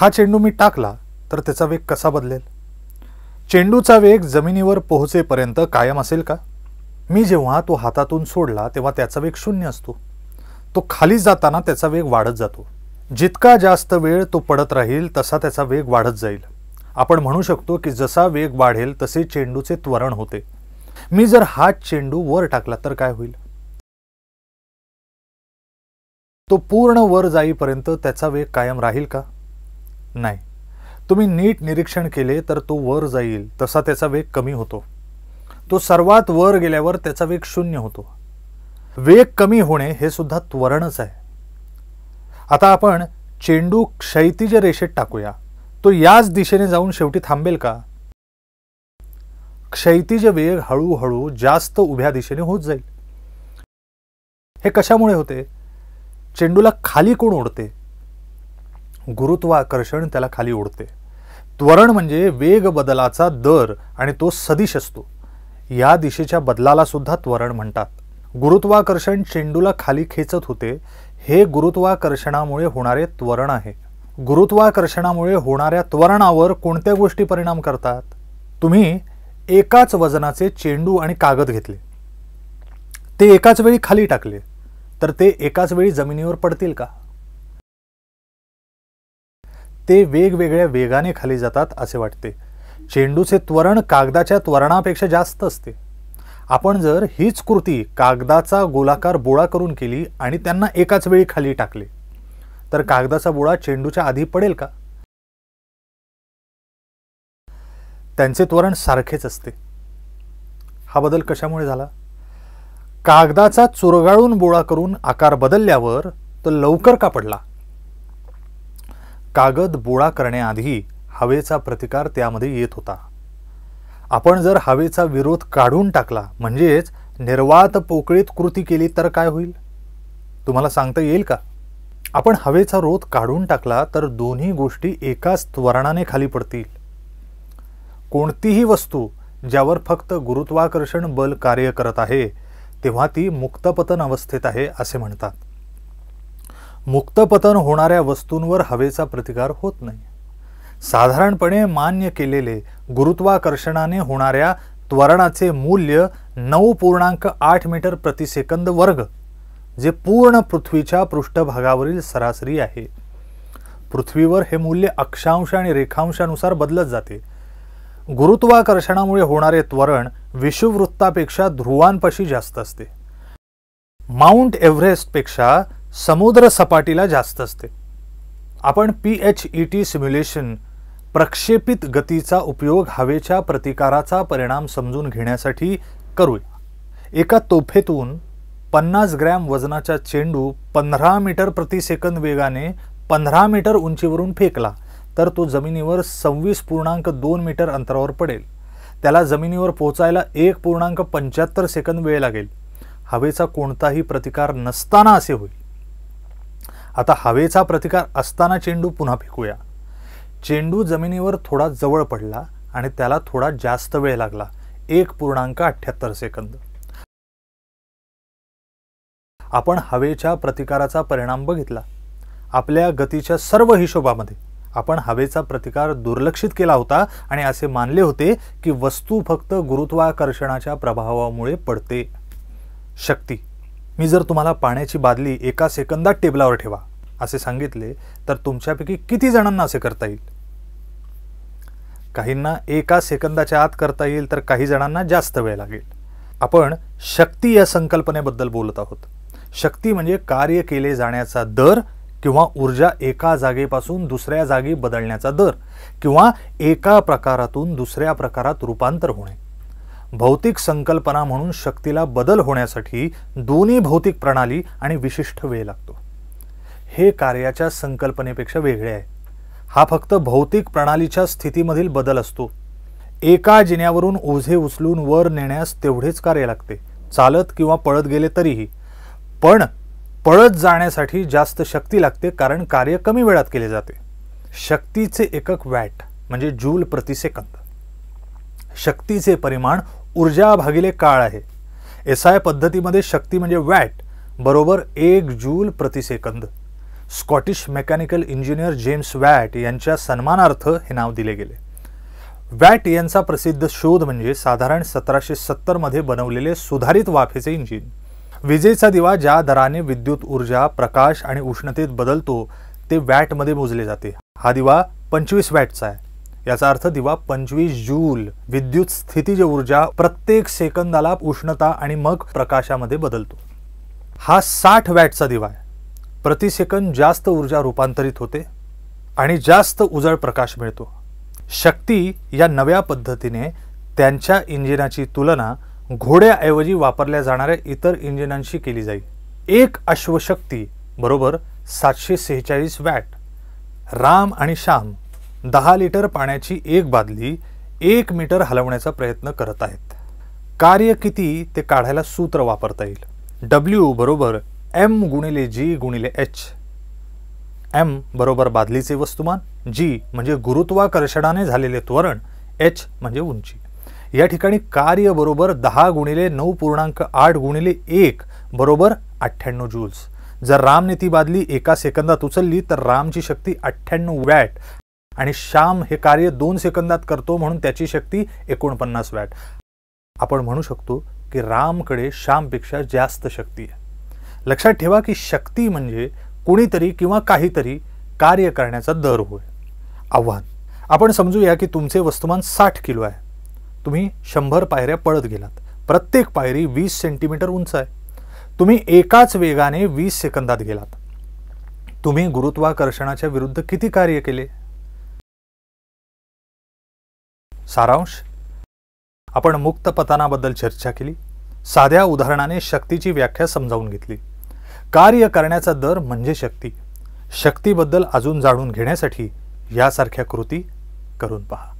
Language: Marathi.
हा चेंडू मी टाकला तर त्याचा वेग कसा बदलेल चेंडूचा वेग जमिनीवर पोहोचेपर्यंत कायम असेल का मी जेव्हा तो हातातून सोडला तेव्हा त्याचा वेग शून्य असतो तो खाली जाताना त्याचा वेग वाढत जातो जितका जास्त वेळ तो पडत राहील तसा त्याचा वेग वाढत जाईल आपण म्हणू शकतो की जसा वेग वाढेल तसे चेंडूचे त्वरण होते मी जर हा चेंडू वर टाकला तर काय होईल तो पूर्ण वर जाईपर्यंत त्याचा वेग कायम राहील का नाही तुम्ही नीट निरीक्षण केले तर तो वर जाईल तसा त्याचा वेग कमी होतो तो सर्वात वर गेल्यावर त्याचा वेग शून्य होतो वेग कमी होणे हे सुद्धा त्वरणच आहे आता आपण चेंडू क्षैतिज रेषेत टाकूया तो याच दिशेने जाऊन शेवटी थांबेल का क्षैतिज वेग हळूहळू जास्त उभ्या दिशेने होत जाईल हे कशामुळे होते चेंडूला खाली कोण ओढते गुरुत्वाकर्षण त्याला खाली ओढते त्वरण म्हणजे वेग बदलाचा दर आणि तो सदिश असतो या दिशेच्या बदलाला सुद्धा त्वरण म्हणतात गुरुत्वाकर्षण चेंडूला खाली खेचत होते हे गुरुत्वाकर्षणामुळे होणारे त्वरण आहे गुरुत्वाकर्षणामुळे होणाऱ्या त्वरणावर कोणत्या गोष्टी परिणाम करतात तुम्ही एकाच वजनाचे चेंडू आणि कागद घेतले ते एकाच वेळी खाली टाकले तर ते एकाच वेळी जमिनीवर पडतील का ते वेगवेगळ्या वेगाने खाली जातात असे वाटते चेंडूचे त्वरण कागदाच्या त्वरणापेक्षा जास्त असते आपण जर हीच कृती कागदाचा गोलाकार बोळा करून केली आणि त्यांना एकाच वेळी खाली टाकले तर कागदाचा बोळा चेंडूच्या आधी पडेल का त्यांचे त्वरण सारखेच असते हा बदल कशामुळे झाला कागदाचा चुरगाळून बोळा करून आकार बदलल्यावर तो लवकर का पडला कागद बोळा करण्याआधी हवेचा प्रतिकार त्यामध्ये येत होता आपण जर हवेचा विरोध काढून टाकला म्हणजेच निर्वात पोकळीत कृती केली तर काय होईल तुम्हाला सांगता येईल का आपण हवेचा रोध काढून टाकला तर दोन्ही गोष्टी एकाच त्वरणाने खाली पडतील कोणतीही वस्तू ज्यावर फक्त गुरुत्वाकर्षण बल कार्य करत आहे तेव्हा ती मुक्तपतन अवस्थेत आहे असे म्हणतात मुक्तपतन होणाऱ्या वस्तूंवर हवेचा प्रतिकार होत नाही साधारणपणे मान्य केलेले गुरुत्वाकर्षणाने होणाऱ्या त्वरणाचे मूल्य नऊ पूर्णांक आठ मीटर प्रतिसेकंद वर्ग जे पूर्ण पृथ्वीच्या पृष्ठभागावरील सरासरी आहे पृथ्वीवर हे मूल्य अक्षांश आणि रेखांशानुसार बदलत जाते गुरुत्वाकर्षणामुळे होणारे त्वरण विषुववृत्तापेक्षा ध्रुवांपाशी जास्त असते माउंट एव्हरेस्टपेक्षा समुद्र सपाटीला जास्त असते आपण P H E T simulation प्रक्षेपित गतीचा उपयोग हवेच्या प्रतिकाराचा परिणाम समजून घेण्यासाठी करूया एका तोफेतून पन्नास ग्रॅम वजनाचा चेंडू पंधरा मीटर प्रतिसेकंद वेगाने पंधरा मीटर उंचीवरून फेकला तर तो जमिनीवर सव्वीस पूर्णांक दोन मीटर अंतरावर पडेल त्याला जमिनीवर पोहोचायला एक पूर्णांक पंच्याहत्तर सेकंद वेळ लागेल हवेचा कोणताही प्रतिकार नसताना असे होईल आता हवेचा प्रतिकार असताना चेंडू पुन्हा फेकूया चेंडू जमिनीवर थोडा जवळ पडला आणि त्याला थोडा जास्त वेळ लागला एक पूर्णांक अठ्ठ्याहत्तर सेकंद आपण हवेच्या प्रतिकाराचा परिणाम बघितला आपल्या गतीच्या सर्व हिशोबामध्ये आपण हवेचा प्रतिकार दुर्लक्षित केला होता आणि असे मानले होते की वस्तू फक्त गुरुत्वाकर्षणाच्या प्रभावामुळे पडते शक्ती मी जर तुम्हाला पाण्याची बादली एका सेकंदात टेबलावर ठेवा असे सांगितले तर तुमच्यापैकी किती जणांना असे करता येईल काहींना एका सेकंदाच्या आत करता येईल तर काही जणांना जास्त वेळ लागेल आपण शक्ती या संकल्पनेबद्दल बोलत आहोत शक्ती म्हणजे कार्य केले जाण्याचा दर किंवा ऊर्जा एका जागेपासून दुसऱ्या जागी बदलण्याचा दर किंवा एका प्रकारातून दुसऱ्या प्रकारात रूपांतर होणे भौतिक संकल्पना म्हणून शक्तीला बदल होण्यासाठी दोन्ही भौतिक प्रणाली आणि विशिष्ट वेळ लागतो हे कार्याच्या संकल्पनेपेक्षा वेगळे आहे हा फक्त भौतिक प्रणालीच्या स्थितीमधील बदल असतो एका जिन्यावरून ओझे उचलून वर नेण्यास तेवढेच कार्य लागते चालत किंवा पळत गेले तरीही पण पळत जाण्यासाठी जास्त शक्ती लागते कारण कार्य कमी वेळात केले जाते शक्तीचे एकक वॅट म्हणजे जूल प्रतिसेकंद शक्तीचे परिमाण ऊर्जा भागिले काळ आहे एसआय पद्धतीमध्ये शक्ती म्हणजे वॅट बरोबर एक जूल प्रतिसेकंद Scottish mechanical engineer James Watt यांच्या सन्मानार्थ हे नाव दिले गेले वॅट यांचा प्रसिद्ध शोध म्हणजे साधारण सतराशे सत्तरमध्ये बनवलेले सुधारित वाफेचे इंजिन विजेचा दिवा ज्या दराने विद्युत ऊर्जा प्रकाश आणि उष्णतेत बदलतो ते वॅटमध्ये मोजले जाते हा दिवा पंचवीस वॅटचा आहे याचा अर्थ दिवा पंचवीस जूल विद्युत स्थितीज ऊर्जा प्रत्येक सेकंदाला उष्णता आणि मग प्रकाशामध्ये बदलतो हा साठ वॅटचा दिवा आहे प्रतिसेकंद जास्त ऊर्जा रूपांतरित होते आणि जास्त उजळ प्रकाश मिळतो शक्ती या नव्या पद्धतीने त्यांच्या इंजिनाची तुलना घोड्याऐवजी वापरल्या जाणाऱ्या इतर इंजिनांशी केली जाईल एक अश्वशक्ती बरोबर सातशे सेहेचाळीस वॅट राम आणि श्याम दहा लिटर पाण्याची एक बादली एक मीटर हलवण्याचा प्रयत्न करत आहेत कार्य किती ते काढायला सूत्र वापरता येईल डब्ल्यू बरोबर एम गुणिले जी गुणिले एच एम बरोबर बादलीचे वस्तुमान जी म्हणजे गुरुत्वाकर्षणाने झालेले त्वरण एच म्हणजे उंची या ठिकाणी कार्य बरोबर दहा गुणिले नऊ पूर्णांक आठ गुणिले एक बरोबर अठ्ठ्याण्णव जूल्स जर रामने ती बादली एका सेकंदात उचलली तर रामची शक्ती अठ्ठ्याण्णव वॅट आणि श्याम हे कार्य दोन सेकंदात करतो म्हणून त्याची शक्ती एकोणपन्नास वॅट आपण म्हणू शकतो की रामकडे श्यामपेक्षा जास्त शक्ती आहे लक्षात ठेवा की शक्ती म्हणजे कुणीतरी किंवा काहीतरी कार्य करण्याचा दर होय आव्हान आपण समजूया की तुमचे वस्तुमान साठ किलो आहे तुम्ही शंभर पायऱ्या पळत गेलात प्रत्येक पायरी वीस सेंटीमीटर उंच आहे तुम्ही एकाच वेगाने वीस सेकंदात गेलात तुम्ही गुरुत्वाकर्षणाच्या विरुद्ध किती कार्य केले सारांश आपण मुक्त पतनाबद्दल चर्चा केली साध्या उदाहरणाने शक्तीची व्याख्या समजावून घेतली कार्य करण्याचा दर म्हणजे शक्ती शक्तीबद्दल अजून जाणून घेण्यासाठी यासारख्या कृती करून पहा